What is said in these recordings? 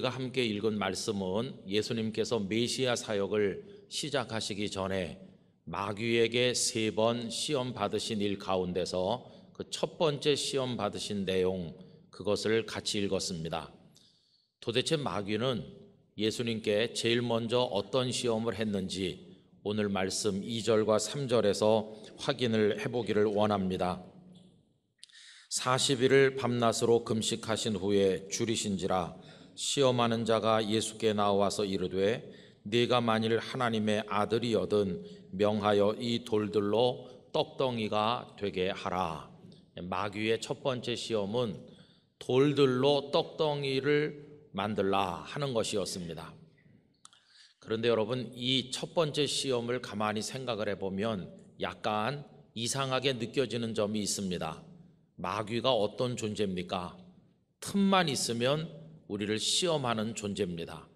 우리가 함께 읽은 말씀은 예수님께서 메시아 사역을 시작하시기 전에 마귀에게 세 번 시험 받으신 일 가운데서 그 첫 번째 시험 받으신 내용 그것을 같이 읽었습니다. 도대체 마귀는 예수님께 제일 먼저 어떤 시험을 했는지 오늘 말씀 2절과 3절에서 확인을 해보기를 원합니다. 40일을 밤낮으로 금식하신 후에 줄이신지라 시험하는 자가 예수께 나와서 이르되 네가 만일 하나님의 아들이여든 명하여 이 돌들로 떡덩이가 되게 하라. 마귀의 첫 번째 시험은 돌들로 떡덩이를 만들라 하는 것이었습니다. 그런데 여러분 이 첫 번째 시험을 가만히 생각을 해보면 약간 이상하게 느껴지는 점이 있습니다. 마귀가 어떤 존재입니까? 틈만 있으면 우리를 시험하는 존재입니다.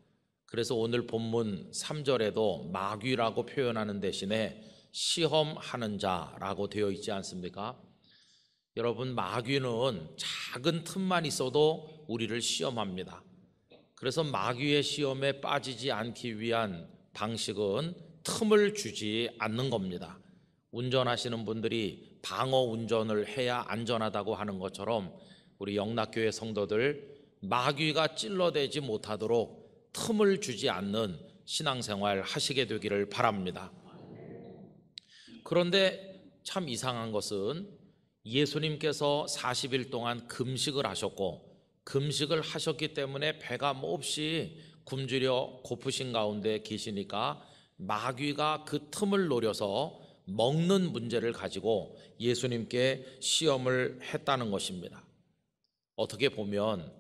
그래서 오늘 본문 3절에도 마귀라고 표현하는 대신에 시험하는 자라고 되어 있지 않습니까? 여러분, 마귀는 작은 틈만 있어도 우리를 시험합니다. 그래서 마귀의 시험에 빠지지 않기 위한 방식은 틈을 주지 않는 겁니다. 운전하시는 분들이 방어 운전을 해야 안전하다고 하는 것처럼 우리 영락교회 성도들 마귀가 찔러대지 못하도록 틈을 주지 않는 신앙생활 하시게 되기를 바랍니다. 그런데 참 이상한 것은 예수님께서 40일 동안 금식을 하셨고 금식을 하셨기 때문에 배가 몹시 굶주려 고프신 가운데 계시니까 마귀가 그 틈을 노려서 먹는 문제를 가지고 예수님께 시험을 했다는 것입니다. 어떻게 보면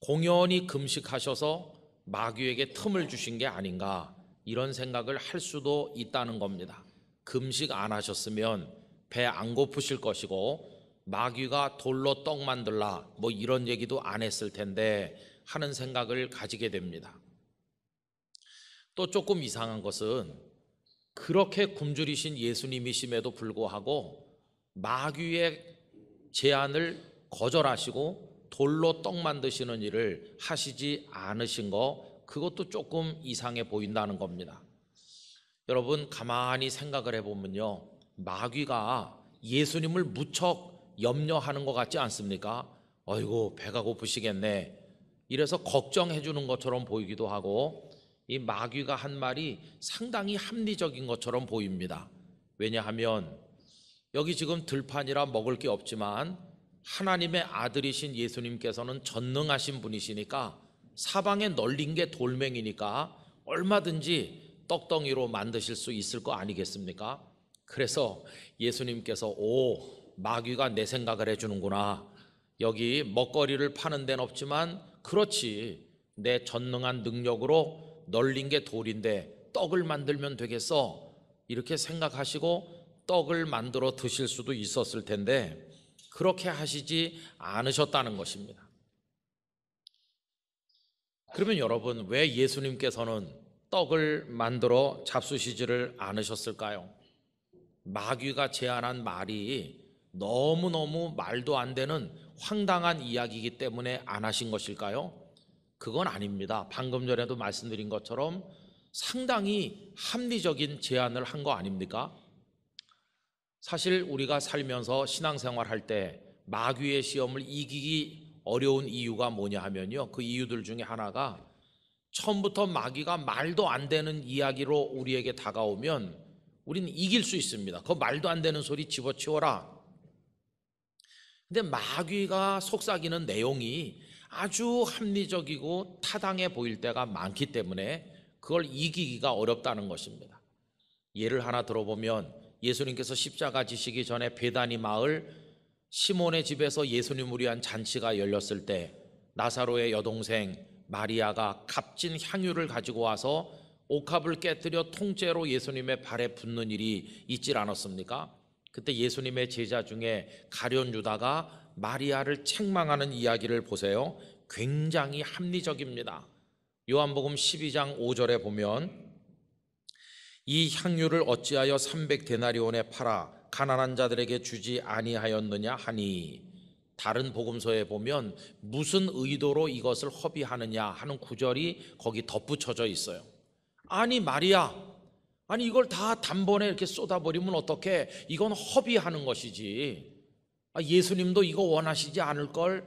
공연히 금식하셔서 마귀에게 틈을 주신 게 아닌가 이런 생각을 할 수도 있다는 겁니다. 금식 안 하셨으면 배 안 고프실 것이고 마귀가 돌로 떡 만들라 뭐 이런 얘기도 안 했을 텐데 하는 생각을 가지게 됩니다. 또 조금 이상한 것은 그렇게 굶주리신 예수님이심에도 불구하고 마귀의 제안을 거절하시고 돌로 떡 만드시는 일을 하시지 않으신 거 그것도 조금 이상해 보인다는 겁니다. 여러분 가만히 생각을 해보면요. 마귀가 예수님을 무척 염려하는 것 같지 않습니까? 어이고 배가 고프시겠네. 이래서 걱정해 주는 것처럼 보이기도 하고 이 마귀가 한 말이 상당히 합리적인 것처럼 보입니다. 왜냐하면 여기 지금 들판이라 먹을 게 없지만 하나님의 아들이신 예수님께서는 전능하신 분이시니까 사방에 널린 게 돌멩이니까 얼마든지 떡덩이로 만드실 수 있을 거 아니겠습니까? 그래서 예수님께서 오 마귀가 내 생각을 해주는구나 여기 먹거리를 파는 데는 없지만 그렇지 내 전능한 능력으로 널린 게 돌인데 떡을 만들면 되겠어 이렇게 생각하시고 떡을 만들어 드실 수도 있었을 텐데 그렇게 하시지 않으셨다는 것입니다. 그러면 여러분, 왜 예수님께서는 떡을 만들어 잡수시지를 않으셨을까요? 마귀가 제안한 말이 너무너무 말도 안 되는 황당한 이야기이기 때문에 안 하신 것일까요? 그건 아닙니다. 방금 전에도 말씀드린 것처럼 상당히 합리적인 제안을 한 거 아닙니까? 사실 우리가 살면서 신앙생활 할때 마귀의 시험을 이기기 어려운 이유가 뭐냐 하면요. 그 이유들 중에 하나가 처음부터 마귀가 말도 안 되는 이야기로 우리에게 다가오면 우리는 이길 수 있습니다. 그 말도 안 되는 소리 집어치워라. 근데 마귀가 속삭이는 내용이 아주 합리적이고 타당해 보일 때가 많기 때문에 그걸 이기기가 어렵다는 것입니다. 예를 하나 들어보면 예수님께서 십자가 지시기 전에 베다니 마을 시몬의 집에서 예수님을 위한 잔치가 열렸을 때 나사로의 여동생 마리아가 값진 향유를 가지고 와서 옥합을 깨뜨려 통째로 예수님의 발에 붙는 일이 있질 않았습니까? 그때 예수님의 제자 중에 가련 유다가 마리아를 책망하는 이야기를 보세요. 굉장히 합리적입니다. 요한복음 12장 5절에 보면 이 향유를 어찌하여 삼백 데나리온에 팔아 가난한 자들에게 주지 아니하였느냐 하니 다른 복음서에 보면 무슨 의도로 이것을 허비하느냐 하는 구절이 거기 덧붙여져 있어요. 아니 말이야. 아니 이걸 다 단번에 이렇게 쏟아버리면 어떻게? 이건 허비하는 것이지. 아, 예수님도 이거 원하시지 않을 걸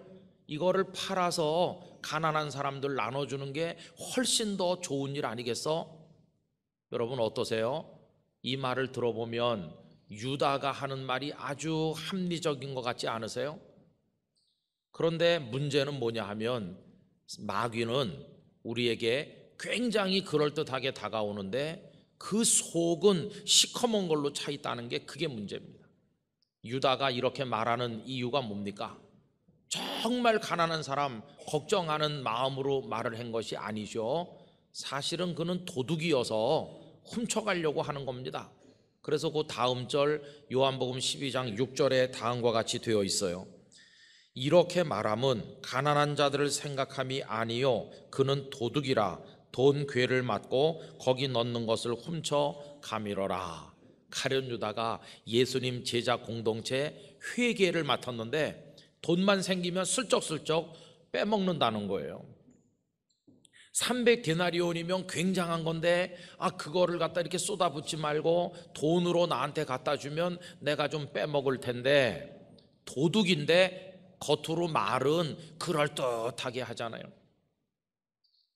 이거를 팔아서 가난한 사람들 나눠주는 게 훨씬 더 좋은 일 아니겠어? 여러분 어떠세요? 이 말을 들어보면 유다가 하는 말이 아주 합리적인 것 같지 않으세요? 그런데 문제는 뭐냐 하면 마귀는 우리에게 굉장히 그럴듯하게 다가오는데 그 속은 시커먼 걸로 차 있다는 게 그게 문제입니다. 유다가 이렇게 말하는 이유가 뭡니까? 정말 가난한 사람 걱정하는 마음으로 말을 한 것이 아니죠. 사실은 그는 도둑이어서 훔쳐가려고 하는 겁니다. 그래서 그 다음 절 요한복음 12장 6절에 다음과 같이 되어 있어요. 이렇게 말함은 가난한 자들을 생각함이 아니요 그는 도둑이라 돈 괴를 맞고 거기 넣는 것을 훔쳐 가밀어라. 가룟 유다가 예수님 제자 공동체 회계를 맡았는데 돈만 생기면 슬쩍슬쩍 빼먹는다는 거예요. 300데나리온이면 굉장한 건데 아 그거를 갖다 이렇게 쏟아붓지 말고 돈으로 나한테 갖다 주면 내가 좀 빼먹을 텐데 도둑인데 겉으로 말은 그럴듯하게 하잖아요.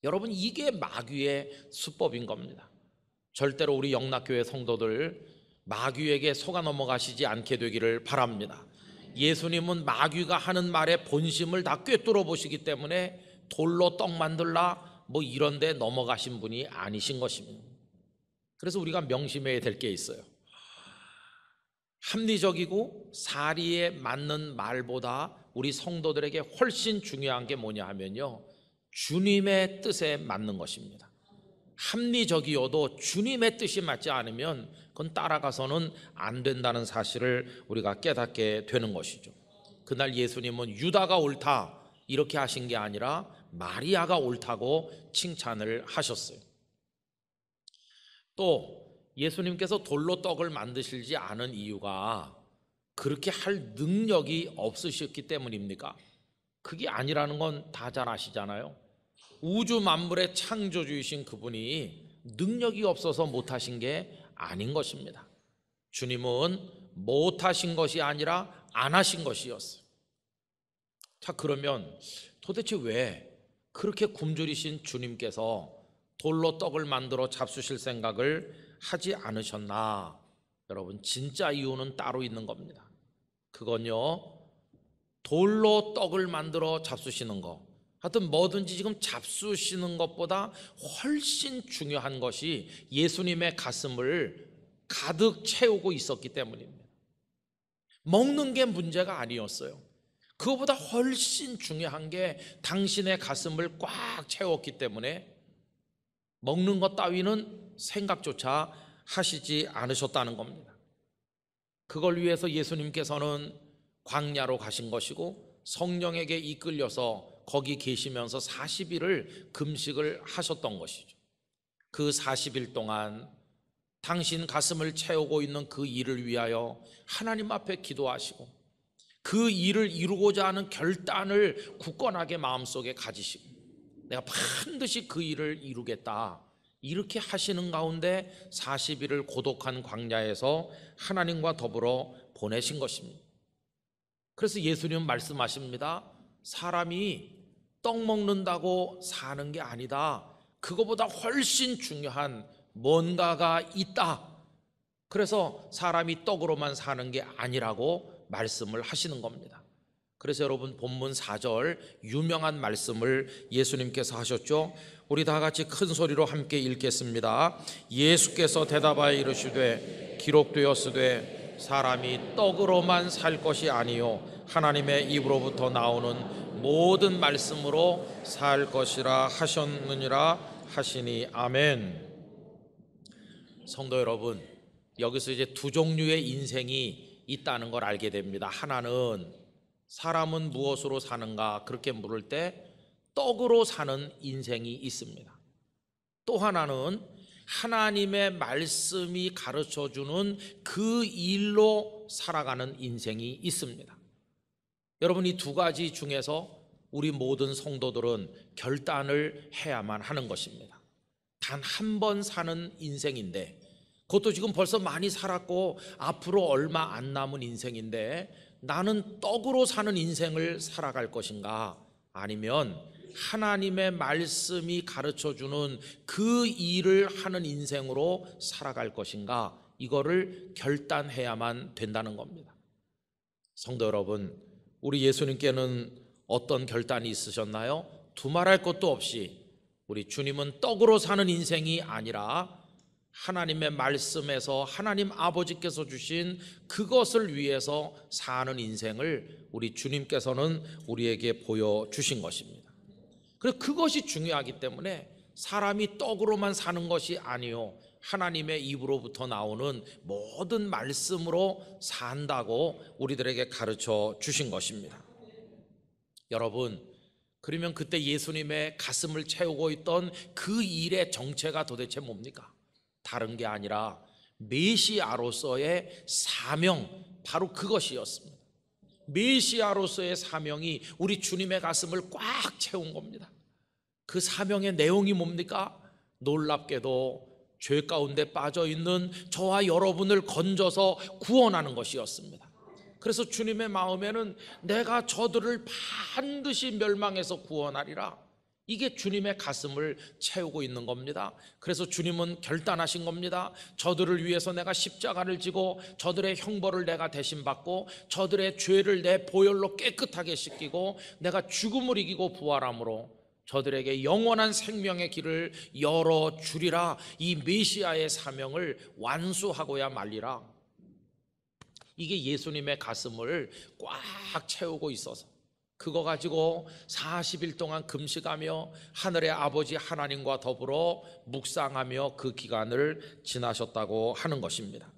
여러분 이게 마귀의 수법인 겁니다. 절대로 우리 영락교회 성도들 마귀에게 속아 넘어가시지 않게 되기를 바랍니다. 예수님은 마귀가 하는 말의 본심을 다 꿰뚫어 보시기 때문에 돌로 떡 만들라 뭐 이런 데 넘어가신 분이 아니신 것입니다. 그래서 우리가 명심해야 될 게 있어요. 합리적이고 사리에 맞는 말보다 우리 성도들에게 훨씬 중요한 게 뭐냐 하면요. 주님의 뜻에 맞는 것입니다. 합리적이어도 주님의 뜻이 맞지 않으면 그건 따라가서는 안 된다는 사실을 우리가 깨닫게 되는 것이죠. 그날 예수님은 유다가 옳다 이렇게 하신 게 아니라 마리아가 옳다고 칭찬을 하셨어요. 또 예수님께서 돌로 떡을 만드시지 않은 이유가 그렇게 할 능력이 없으셨기 때문입니까? 그게 아니라는 건 다 잘 아시잖아요. 우주 만물의 창조주이신 그분이 능력이 없어서 못하신 게 아닌 것입니다. 주님은 못하신 것이 아니라 안 하신 것이었어요. 자, 그러면 도대체 왜 그렇게 굶주리신 주님께서 돌로 떡을 만들어 잡수실 생각을 하지 않으셨나? 여러분, 진짜 이유는 따로 있는 겁니다. 그건요, 돌로 떡을 만들어 잡수시는 거. 하여튼 뭐든지 지금 잡수시는 것보다 훨씬 중요한 것이 예수님의 가슴을 가득 채우고 있었기 때문입니다. 먹는 게 문제가 아니었어요. 그보다 훨씬 중요한 게 당신의 가슴을 꽉 채웠기 때문에 먹는 것 따위는 생각조차 하시지 않으셨다는 겁니다. 그걸 위해서 예수님께서는 광야로 가신 것이고 성령에게 이끌려서 거기 계시면서 40일을 금식을 하셨던 것이죠. 그 40일 동안 당신 가슴을 채우고 있는 그 일을 위하여 하나님 앞에 기도하시고 그 일을 이루고자 하는 결단을 굳건하게 마음속에 가지시고 내가 반드시 그 일을 이루겠다. 이렇게 하시는 가운데 40일을 고독한 광야에서 하나님과 더불어 보내신 것입니다. 그래서 예수님 말씀하십니다. 사람이 떡 먹는다고 사는 게 아니다. 그것보다 훨씬 중요한 뭔가가 있다. 그래서 사람이 떡으로만 사는 게 아니라고 말씀을 하시는 겁니다. 그래서 여러분 본문 4절 유명한 말씀을 예수님께서 하셨죠. 우리 다 같이 큰 소리로 함께 읽겠습니다. 예수께서 대답하여 이르시되 기록되었으되 사람이 떡으로만 살 것이 아니요 하나님의 입으로부터 나오는 모든 말씀으로 살 것이라 하셨느니라 하시니 아멘. 성도 여러분, 여기서 이제 두 종류의 인생이 있다는 걸 알게 됩니다. 하나는 사람은 무엇으로 사는가 그렇게 물을 때 떡으로 사는 인생이 있습니다. 또 하나는 하나님의 말씀이 가르쳐 주는 그 일로 살아가는 인생이 있습니다. 여러분 이 두 가지 중에서 우리 모든 성도들은 결단을 해야만 하는 것입니다. 단 한 번 사는 인생인데 그것도 지금 벌써 많이 살았고 앞으로 얼마 안 남은 인생인데 나는 떡으로 사는 인생을 살아갈 것인가? 아니면 하나님의 말씀이 가르쳐 주는 그 일을 하는 인생으로 살아갈 것인가? 이거를 결단해야만 된다는 겁니다. 성도 여러분, 우리 예수님께는 어떤 결단이 있으셨나요? 두말할 것도 없이 우리 주님은 떡으로 사는 인생이 아니라 하나님의 말씀에서 하나님 아버지께서 주신 그것을 위해서 사는 인생을 우리 주님께서는 우리에게 보여주신 것입니다. 그래서 그것이 중요하기 때문에 사람이 떡으로만 사는 것이 아니요. 하나님의 입으로부터 나오는 모든 말씀으로 산다고 우리들에게 가르쳐 주신 것입니다. 여러분, 그러면 그때 예수님의 가슴을 채우고 있던 그 일의 정체가 도대체 뭡니까? 다른 게 아니라 메시아로서의 사명 바로 그것이었습니다. 메시아로서의 사명이 우리 주님의 가슴을 꽉 채운 겁니다. 그 사명의 내용이 뭡니까? 놀랍게도 죄 가운데 빠져 있는 저와 여러분을 건져서 구원하는 것이었습니다. 그래서 주님의 마음에는 내가 저들을 반드시 멸망해서 구원하리라. 이게 주님의 가슴을 채우고 있는 겁니다. 그래서 주님은 결단하신 겁니다. 저들을 위해서 내가 십자가를 지고 저들의 형벌을 내가 대신 받고 저들의 죄를 내 보혈로 깨끗하게 씻기고 내가 죽음을 이기고 부활함으로 저들에게 영원한 생명의 길을 열어 주리라 이 메시아의 사명을 완수하고야 말리라. 이게 예수님의 가슴을 꽉 채우고 있어서 그거 가지고 40일 동안 금식하며 하늘의 아버지 하나님과 더불어 묵상하며 그 기간을 지나셨다고 하는 것입니다.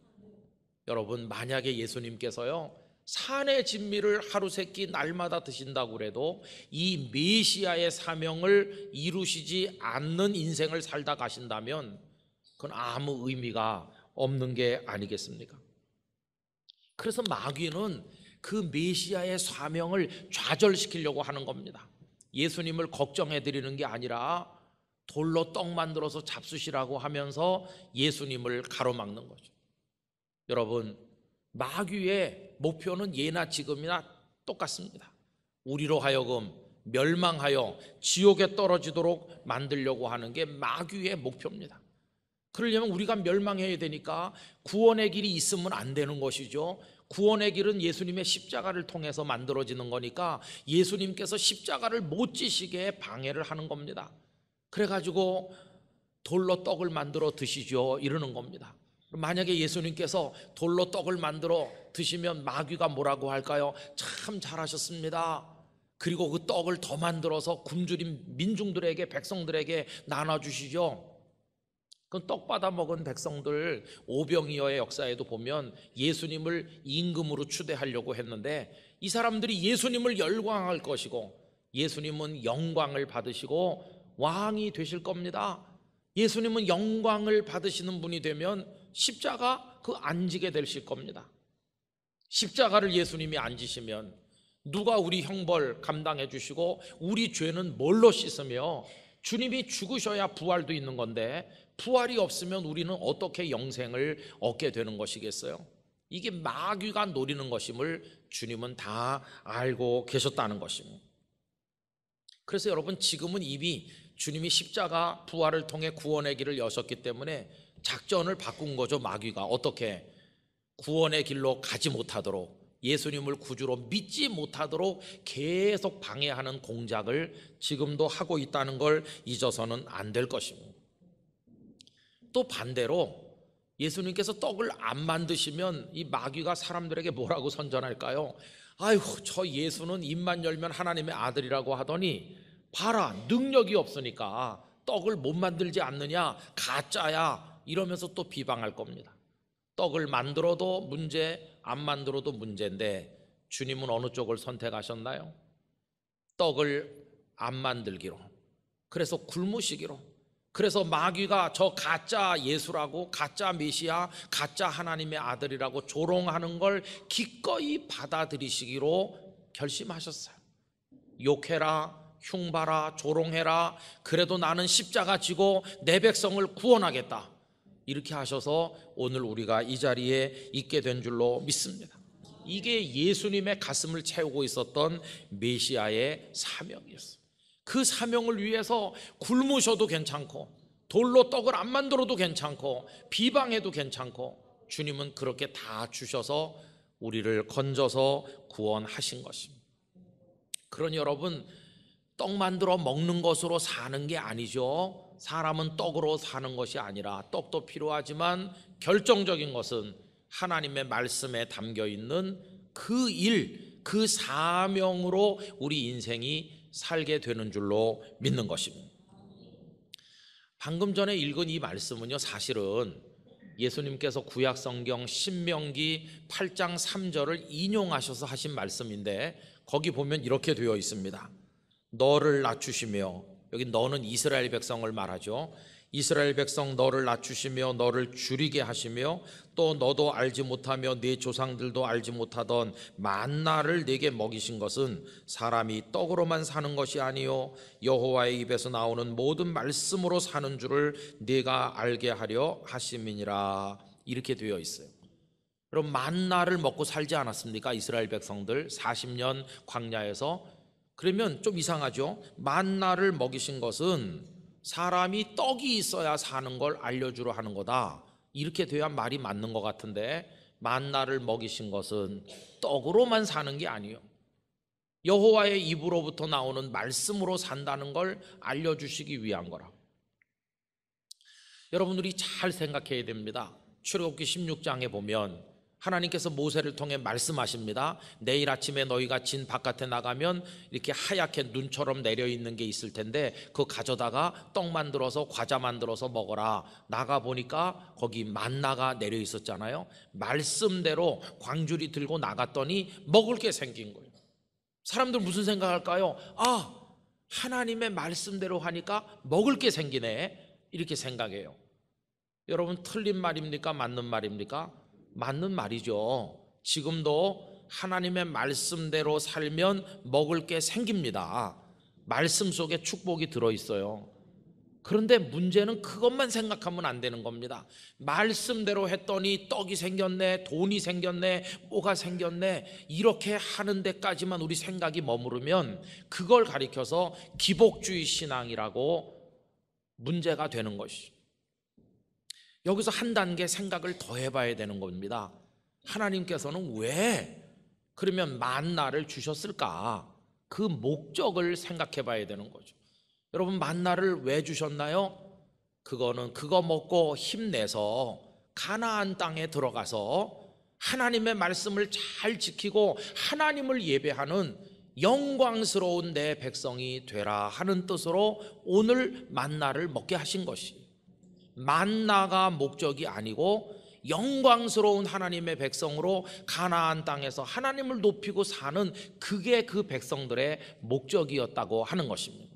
여러분 만약에 예수님께서요 산의 진미를 하루 세 끼 날마다 드신다고 그도이 메시아의 사명을 이루시지 않는 인생을 살다 가신다면 그건 아무 의미가 없는 게 아니겠습니까? 그래서 마귀는 그 메시아의 사명을 좌절시키려고 하는 겁니다. 예수님을 걱정해 드리는 게 아니라 돌로 떡 만들어서 잡수시라고 하면서 예수님을 가로막는 거죠. 여러분, 마귀의 목표는 예나 지금이나 똑같습니다. 우리로 하여금 멸망하여 지옥에 떨어지도록 만들려고 하는 게 마귀의 목표입니다. 그러려면 우리가 멸망해야 되니까 구원의 길이 있으면 안 되는 것이죠. 구원의 길은 예수님의 십자가를 통해서 만들어지는 거니까 예수님께서 십자가를 못 지시게 방해를 하는 겁니다. 그래가지고 돌로 떡을 만들어 드시죠. 이러는 겁니다. 만약에 예수님께서 돌로 떡을 만들어 드시면 마귀가 뭐라고 할까요? 참 잘하셨습니다. 그리고 그 떡을 더 만들어서 굶주린 민중들에게 백성들에게 나눠 주시죠. 그건 떡 받아 먹은 백성들 오병이어의 역사에도 보면 예수님을 임금으로 추대하려고 했는데 이 사람들이 예수님을 열광할 것이고 예수님은 영광을 받으시고 왕이 되실 겁니다. 예수님은 영광을 받으시는 분이 되면 십자가 그 앉게 되실 겁니다. 십자가를 예수님이 앉으시면 누가 우리 형벌 감당해 주시고 우리 죄는 뭘로 씻으며 주님이 죽으셔야 부활도 있는 건데 부활이 없으면 우리는 어떻게 영생을 얻게 되는 것이겠어요? 이게 마귀가 노리는 것임을 주님은 다 알고 계셨다는 것입니다. 그래서 여러분 지금은 이미 주님이 십자가 부활을 통해 구원의 길을 여셨기 때문에 작전을 바꾼 거죠 마귀가 어떻게 구원의 길로 가지 못하도록 예수님을 구주로 믿지 못하도록 계속 방해하는 공작을 지금도 하고 있다는 걸 잊어서는 안 될 것입니다. 또 반대로 예수님께서 떡을 안 만드시면 이 마귀가 사람들에게 뭐라고 선전할까요? 아유, 저 예수는 입만 열면 하나님의 아들이라고 하더니 봐라, 능력이 없으니까 떡을 못 만들지 않느냐, 가짜야, 이러면서 또 비방할 겁니다. 떡을 만들어도 문제, 안 만들어도 문제인데 주님은 어느 쪽을 선택하셨나요? 떡을 안 만들기로 그래서 굶으시기로 그래서 마귀가 저 가짜 예수라고 가짜 메시아 가짜 하나님의 아들이라고 조롱하는 걸 기꺼이 받아들이시기로 결심하셨어요 욕해라 흉봐라 조롱해라 그래도 나는 십자가 지고 내 백성을 구원하겠다 이렇게 하셔서 오늘 우리가 이 자리에 있게 된 줄로 믿습니다. 이게 예수님의 가슴을 채우고 있었던 메시아의 사명이었어요. 그 사명을 위해서 굶으셔도 괜찮고 돌로 떡을 안 만들어도 괜찮고 비방해도 괜찮고 주님은 그렇게 다 주셔서 우리를 건져서 구원하신 것입니다. 그러니 여러분 떡 만들어 먹는 것으로 사는 게 아니죠. 사람은 떡으로 사는 것이 아니라 떡도 필요하지만 결정적인 것은 하나님의 말씀에 담겨 있는 그 일, 그 사명으로 우리 인생이 살게 되는 줄로 믿는 것입니다. 방금 전에 읽은 이 말씀은요, 사실은 예수님께서 구약 성경 신명기 8장 3절을 인용하셔서 하신 말씀인데 거기 보면 이렇게 되어 있습니다. 너를 낮추시며 여기 너는 이스라엘 백성을 말하죠. 이스라엘 백성 너를 낮추시며 너를 줄이게 하시며 또 너도 알지 못하며 네 조상들도 알지 못하던 만나를 네게 먹이신 것은 사람이 떡으로만 사는 것이 아니요 여호와의 입에서 나오는 모든 말씀으로 사는 줄을 네가 알게 하려 하심이니라 이렇게 되어 있어요. 그럼 만나를 먹고 살지 않았습니까? 이스라엘 백성들 40년 광야에서 그러면 좀 이상하죠. 만나를 먹이신 것은 사람이 떡이 있어야 사는 걸 알려주러 하는 거다. 이렇게 돼야 말이 맞는 것 같은데 만나를 먹이신 것은 떡으로만 사는 게 아니요. 여호와의 입으로부터 나오는 말씀으로 산다는 걸 알려주시기 위한 거라. 여러분들이 잘 생각해야 됩니다. 출애굽기 16장에 보면 하나님께서 모세를 통해 말씀하십니다. 내일 아침에 너희가 진 바깥에 나가면 이렇게 하얗게 눈처럼 내려 있는 게 있을 텐데 그 가져다가 떡 만들어서 과자 만들어서 먹어라. 나가 보니까 거기 만나가 내려 있었잖아요. 말씀대로 광주리 들고 나갔더니 먹을 게 생긴 거예요. 사람들 무슨 생각할까요? 아, 하나님의 말씀대로 하니까 먹을 게 생기네. 이렇게 생각해요. 여러분 틀린 말입니까? 맞는 말입니까? 맞는 말이죠. 지금도 하나님의 말씀대로 살면 먹을 게 생깁니다. 말씀 속에 축복이 들어 있어요. 그런데 문제는 그것만 생각하면 안 되는 겁니다. 말씀대로 했더니 떡이 생겼네, 돈이 생겼네, 뭐가 생겼네, 이렇게 하는 데까지만 우리 생각이 머무르면 그걸 가리켜서 기복주의 신앙이라고 문제가 되는 것이죠. 여기서 한 단계 생각을 더 해봐야 되는 겁니다. 하나님께서는 왜 그러면 만나를 주셨을까? 그 목적을 생각해 봐야 되는 거죠. 여러분, 만나를 왜 주셨나요? 그거는 그거 먹고 힘내서 가나안 땅에 들어가서 하나님의 말씀을 잘 지키고 하나님을 예배하는 영광스러운 내 백성이 되라 하는 뜻으로 오늘 만나를 먹게 하신 것이 만나가 목적이 아니고 영광스러운 하나님의 백성으로 가나안 땅에서 하나님을 높이고 사는 그게 그 백성들의 목적이었다고 하는 것입니다.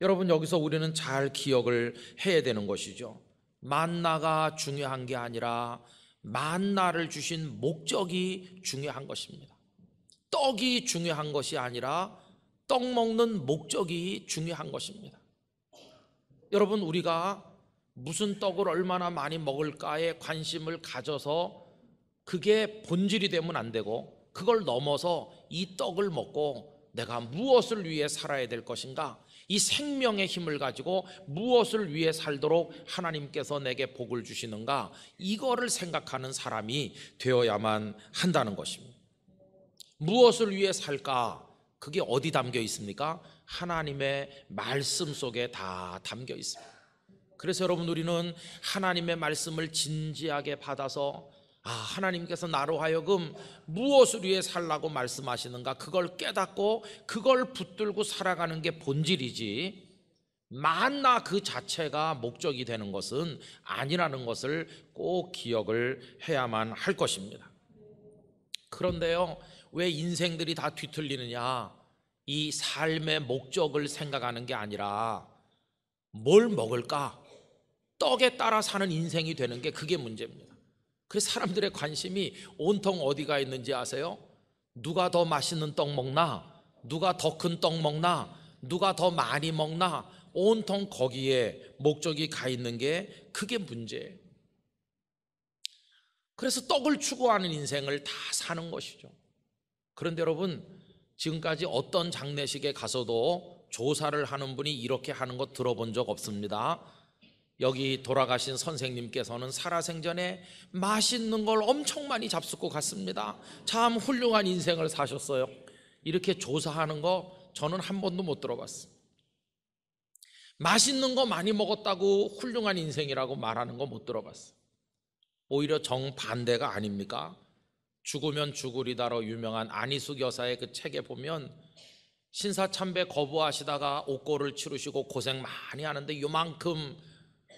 여러분 여기서 우리는 잘 기억을 해야 되는 것이죠. 만나가 중요한 게 아니라 만나를 주신 목적이 중요한 것입니다. 떡이 중요한 것이 아니라 떡 먹는 목적이 중요한 것입니다. 여러분 우리가 무슨 떡을 얼마나 많이 먹을까에 관심을 가져서 그게 본질이 되면 안 되고 그걸 넘어서 이 떡을 먹고 내가 무엇을 위해 살아야 될 것인가 이 생명의 힘을 가지고 무엇을 위해 살도록 하나님께서 내게 복을 주시는가 이거를 생각하는 사람이 되어야만 한다는 것입니다 무엇을 위해 살까 그게 어디 담겨 있습니까? 하나님의 말씀 속에 다 담겨 있습니다 그래서 여러분 우리는 하나님의 말씀을 진지하게 받아서 아, 하나님께서 나로 하여금 무엇을 위해 살라고 말씀하시는가 그걸 깨닫고 그걸 붙들고 살아가는 게 본질이지 만나 그 자체가 목적이 되는 것은 아니라는 것을 꼭 기억을 해야만 할 것입니다. 그런데요, 왜 인생들이 다 뒤틀리느냐? 이 삶의 목적을 생각하는 게 아니라 뭘 먹을까? 떡에 따라 사는 인생이 되는 게 그게 문제입니다. 그 사람들의 관심이 온통 어디가 있는지 아세요? 누가 더 맛있는 떡 먹나? 누가 더 큰 떡 먹나? 누가 더 많이 먹나? 온통 거기에 목적이 가 있는 게 그게 문제예요. 그래서 떡을 추구하는 인생을 다 사는 것이죠. 그런데 여러분, 지금까지 어떤 장례식에 가서도 조사를 하는 분이 이렇게 하는 것 들어본 적 없습니다. 여기 돌아가신 선생님께서는 살아생전에 맛있는 걸 엄청 많이 잡숫고 갔습니다. 참 훌륭한 인생을 사셨어요. 이렇게 조사하는 거 저는 한 번도 못 들어봤어요. 맛있는 거 많이 먹었다고 훌륭한 인생이라고 말하는 거 못 들어봤어요. 오히려 정반대가 아닙니까? 죽으면 죽으리다로 유명한 안희숙 여사의 그 책에 보면 신사참배 거부하시다가 옥고를 치르시고 고생 많이 하는데 요만큼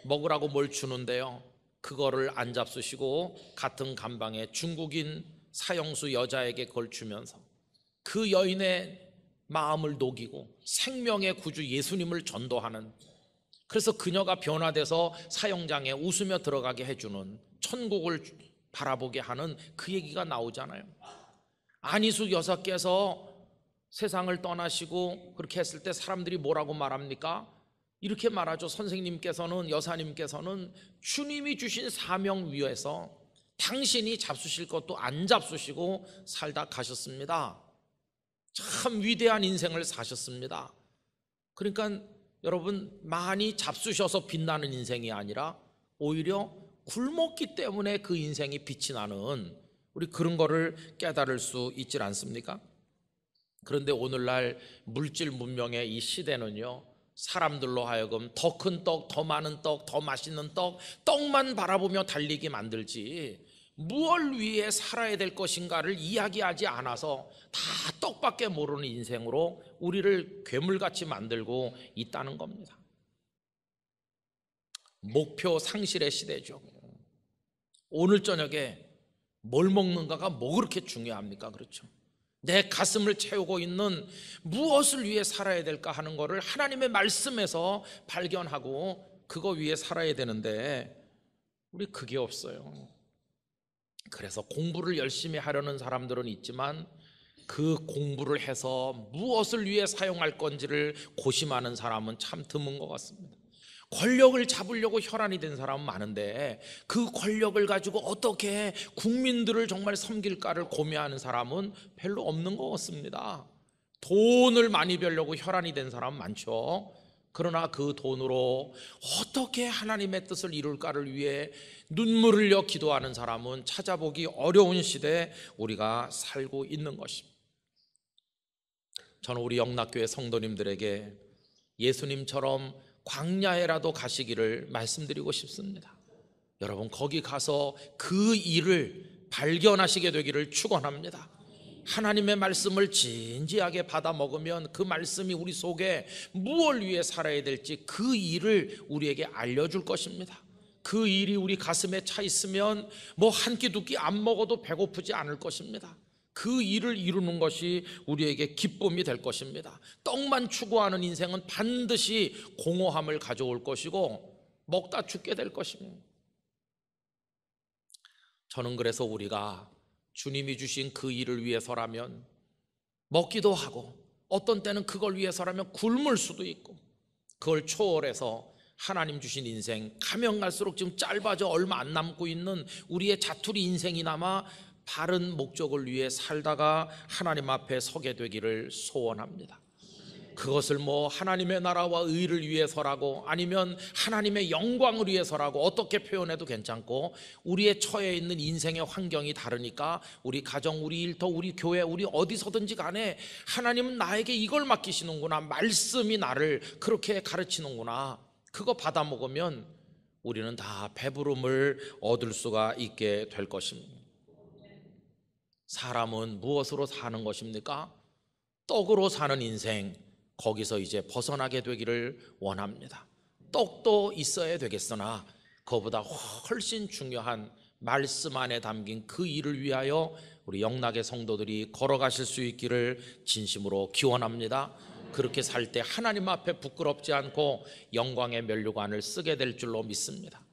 먹으라고 뭘 주는데요. 그거를 안 잡수시고 같은 감방에 중국인 사형수 여자에게 걸 주면서 그 여인의 마음을 녹이고 생명의 구주 예수님을 전도하는 그래서 그녀가 변화돼서 사형장에 웃으며 들어가게 해주는 천국을 바라보게 하는 그 얘기가 나오잖아요. 안희숙 여사께서 세상을 떠나시고 그렇게 했을 때 사람들이 뭐라고 말합니까? 이렇게 말하죠. 선생님께서는 여사님께서는 주님이 주신 사명 위에서 당신이 잡수실 것도 안 잡수시고 살다 가셨습니다. 참 위대한 인생을 사셨습니다. 그러니까 여러분 많이 잡수셔서 빛나는 인생이 아니라 오히려 굶었기 때문에 그 인생이 빛이 나는 우리 그런 거를 깨달을 수 있지 않습니까? 그런데 오늘날 물질 문명의 이 시대는요. 사람들로 하여금 더 큰 떡, 더 많은 떡, 더 맛있는 떡, 떡만 바라보며 달리기 만들지 무얼 위해 살아야 될 것인가를 이야기하지 않아서 다 떡밖에 모르는 인생으로 우리를 괴물같이 만들고 있다는 겁니다. 목표 상실의 시대죠. 오늘 저녁에 뭘 먹는가가 뭐 그렇게 중요합니까? 그렇죠. 내 가슴을 채우고 있는 무엇을 위해 살아야 될까 하는 것을 하나님의 말씀에서 발견하고 그거 위해 살아야 되는데 우리 그게 없어요. 그래서 공부를 열심히 하려는 사람들은 있지만 그 공부를 해서 무엇을 위해 사용할 건지를 고심하는 사람은 참 드문 것 같습니다. 권력을 잡으려고 혈안이 된 사람은 많은데 그 권력을 가지고 어떻게 국민들을 정말 섬길까를 고민하는 사람은 별로 없는 것 같습니다. 돈을 많이 벌려고 혈안이 된사람 많죠. 그러나 그 돈으로 어떻게 하나님의 뜻을 이룰까를 위해 눈물을 흘려 기도하는 사람은 찾아보기 어려운 시대에 우리가 살고 있는 것입니다. 저는 우리 영락교회 성도님들에게 예수님처럼 광야에라도 가시기를 말씀드리고 싶습니다. 여러분 거기 가서 그 일을 발견하시게 되기를 축원합니다. 하나님의 말씀을 진지하게 받아 먹으면 그 말씀이 우리 속에 무엇 위해 살아야 될지 그 일을 우리에게 알려줄 것입니다. 그 일이 우리 가슴에 차 있으면 뭐 한 끼 두 끼 안 먹어도 배고프지 않을 것입니다. 그 일을 이루는 것이 우리에게 기쁨이 될 것입니다. 떡만 추구하는 인생은 반드시 공허함을 가져올 것이고 먹다 죽게 될 것입니다. 저는 그래서 우리가 주님이 주신 그 일을 위해서라면 먹기도 하고 어떤 때는 그걸 위해서라면 굶을 수도 있고 그걸 초월해서 하나님 주신 인생 가면 갈수록 지금 짧아져 얼마 안 남고 있는 우리의 자투리 인생이나마 바른 목적을 위해 살다가 하나님 앞에 서게 되기를 소원합니다. 그것을 뭐 하나님의 나라와 의를 위해서라고 아니면 하나님의 영광을 위해서라고 어떻게 표현해도 괜찮고 우리의 처해 있는 인생의 환경이 다르니까 우리 가정, 우리 일터, 우리 교회, 우리 어디서든지 간에 하나님은 나에게 이걸 맡기시는구나. 말씀이 나를 그렇게 가르치는구나. 그거 받아 먹으면 우리는 다 배부름을 얻을 수가 있게 될 것입니다. 사람은 무엇으로 사는 것입니까? 떡으로 사는 인생 거기서 이제 벗어나게 되기를 원합니다. 떡도 있어야 되겠으나 그보다 훨씬 중요한 말씀 안에 담긴 그 일을 위하여 우리 영락의 성도들이 걸어가실 수 있기를 진심으로 기원합니다. 그렇게 살 때 하나님 앞에 부끄럽지 않고 영광의 면류관을 쓰게 될 줄로 믿습니다.